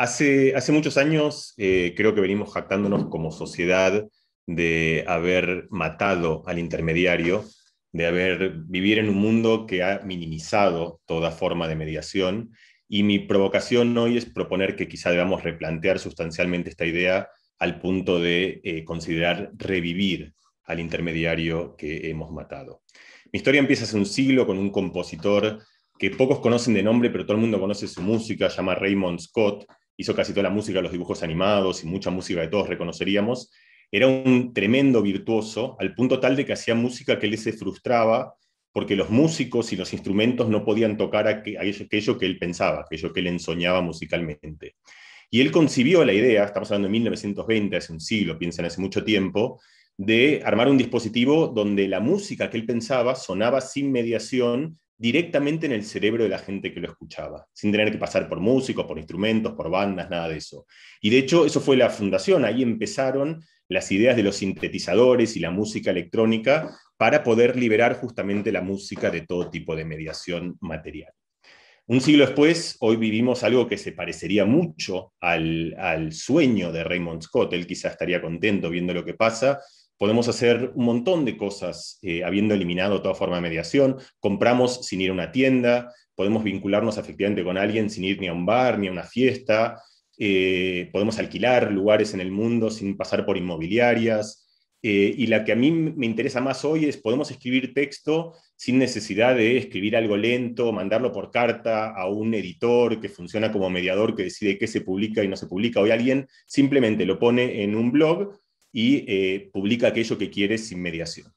Hace, muchos años eh, creo que venimos jactándonos como sociedad de haber matado al intermediario, de haber vivir en un mundo que ha minimizado toda forma de mediación. Y mi provocación hoy es proponer que quizá debamos replantear sustancialmente esta idea al punto de eh, considerar revivir al intermediario que hemos matado. Mi historia empieza hace un siglo con un compositor que pocos conocen de nombre, pero todo el mundo conoce su música, se llama Raymond Scott, hizo casi toda la música, los dibujos animados y mucha música de todos reconoceríamos, era un tremendo virtuoso, al punto tal de que hacía música que él se frustraba porque los músicos y los instrumentos no podían tocar aquello que él pensaba, aquello que él ensoñaba musicalmente. Y él concibió la idea, estamos hablando de 1920, hace un siglo, piensan hace mucho tiempo, de armar un dispositivo donde la música que él pensaba sonaba sin mediación directamente en el cerebro de la gente que lo escuchaba, sin tener que pasar por músicos, por instrumentos, por bandas, nada de eso. Y de hecho, eso fue la fundación, ahí empezaron las ideas de los sintetizadores y la música electrónica para poder liberar justamente la música de todo tipo de mediación material. Un siglo después, hoy vivimos algo que se parecería mucho al, sueño de Raymond Scott, él quizá estaría contento viendo lo que pasa, Podemos hacer un montón de cosas eh, habiendo eliminado toda forma de mediación. Compramos sin ir a una tienda, podemos vincularnos efectivamente con alguien sin ir ni a un bar, ni a una fiesta, eh, podemos alquilar lugares en el mundo sin pasar por inmobiliarias. Eh, y la que a mí me interesa más hoy es, podemos escribir texto sin necesidad de escribir algo lento, mandarlo por carta a un editor que funciona como mediador que decide qué se publica y no se publica. Hoy alguien simplemente lo pone en un blog y eh, publica aquello que quiere sin mediación.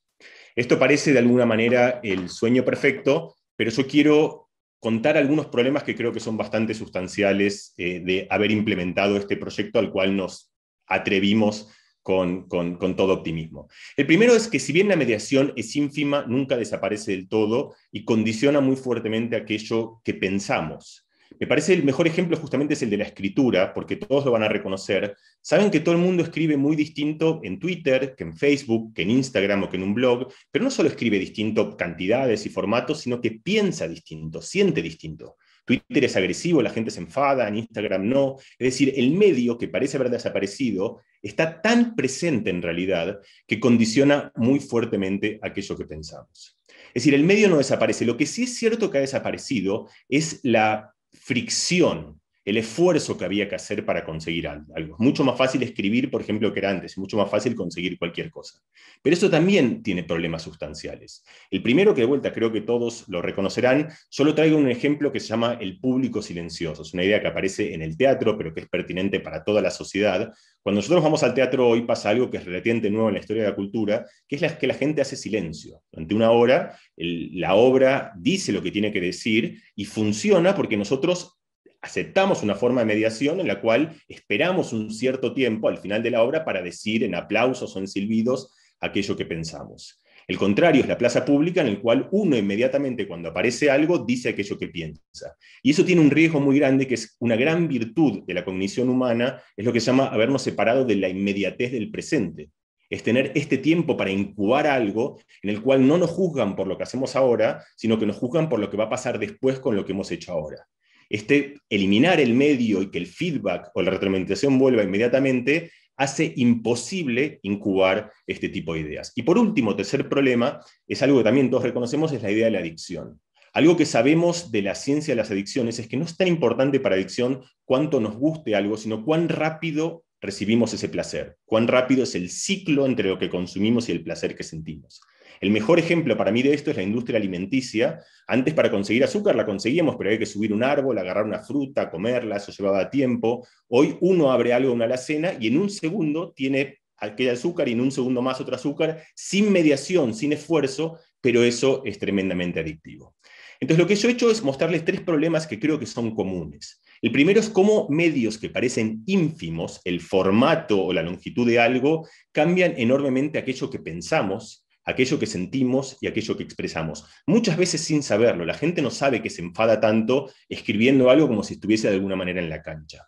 Esto parece de alguna manera el sueño perfecto, pero yo quiero contar algunos problemas que creo que son bastante sustanciales eh, de haber implementado este proyecto al cual nos atrevimos con, todo optimismo. El primero es que si bien la mediación es ínfima, nunca desaparece del todo y condiciona muy fuertemente aquello que pensamos. Me parece el mejor ejemplo justamente es el de la escritura, porque todos lo van a reconocer. Saben que todo el mundo escribe muy distinto en Twitter, que en Facebook, que en Instagram o que en un blog, pero no solo escribe distinto cantidades y formatos, sino que piensa distinto, siente distinto. Twitter es agresivo, la gente se enfada, en Instagram no. Es decir, el medio que parece haber desaparecido está tan presente en realidad que condiciona muy fuertemente aquello que pensamos. Es decir, el medio no desaparece. Lo que sí es cierto que ha desaparecido es la fricción, el esfuerzo que había que hacer para conseguir algo. Es mucho más fácil escribir, por ejemplo, que era antes, mucho más fácil conseguir cualquier cosa. Pero eso también tiene problemas sustanciales. El primero que de vuelta creo que todos lo reconocerán, solo traigo un ejemplo que se llama el público silencioso. Es una idea que aparece en el teatro, pero que es pertinente para toda la sociedad. Cuando nosotros vamos al teatro hoy pasa algo que es relativamente nuevo en la historia de la cultura, que es que la gente hace silencio. Durante una hora la obra dice lo que tiene que decir y funciona porque nosotros aceptamos una forma de mediación en la cual esperamos un cierto tiempo al final de la obra para decir en aplausos o en silbidos aquello que pensamos. El contrario es la plaza pública en el cual uno inmediatamente cuando aparece algo dice aquello que piensa. Y eso tiene un riesgo muy grande que es una gran virtud de la cognición humana, es lo que se llama habernos separado de la inmediatez del presente es tener este tiempo para incubar algo en el cual no nos juzgan por lo que hacemos ahora, sino que nos juzgan por lo que va a pasar después con lo que hemos hecho ahora. Este eliminar el medio y que el feedback o la retroalimentación vuelva inmediatamente hace imposible incubar este tipo de ideas. Y por último, tercer problema, es algo que también todos reconocemos, es la idea de la adicción. Algo que sabemos de la ciencia de las adicciones es que no es tan importante para adicción cuánto nos guste algo, sino cuán rápido recibimos ese placer, cuán rápido es el ciclo entre lo que consumimos y el placer que sentimos. El mejor ejemplo para mí de esto es la industria alimenticia. Antes para conseguir azúcar la conseguíamos, pero había que subir un árbol, agarrar una fruta, comerla, eso llevaba tiempo. Hoy uno abre algo, en una alacena, y en un segundo tiene aquel azúcar y en un segundo más otro azúcar, sin mediación, sin esfuerzo, pero eso es tremendamente adictivo. Entonces lo que yo he hecho es mostrarles tres problemas que creo que son comunes. El primero es cómo medios que parecen ínfimos, el formato o la longitud de algo, cambian enormemente aquello que pensamos, aquello que sentimos y aquello que expresamos. Muchas veces sin saberlo, la gente no sabe que se enfada tanto escribiendo algo como si estuviese de alguna manera en la cancha.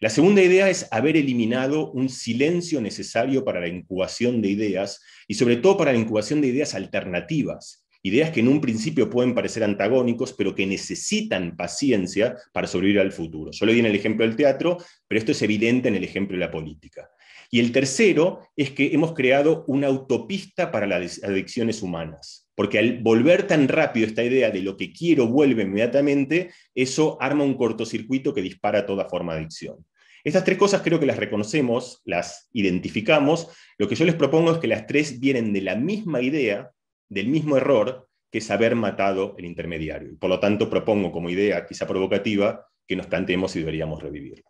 La segunda idea es haber eliminado un silencio necesario para la incubación de ideas y sobre todo para la incubación de ideas alternativas. Ideas que en un principio pueden parecer antagónicos, pero que necesitan paciencia para sobrevivir al futuro. Solo di en el ejemplo del teatro, pero esto es evidente en el ejemplo de la política. Y el tercero es que hemos creado una autopista para las adicciones humanas. Porque al volver tan rápido esta idea de lo que quiero vuelve inmediatamente, eso arma un cortocircuito que dispara toda forma de adicción. Estas tres cosas creo que las reconocemos, las identificamos. Lo que yo les propongo es que las tres vienen de la misma idea, del mismo error que es haber matado el intermediario. Por lo tanto, propongo como idea quizá provocativa que nos planteemos y deberíamos revivirlo.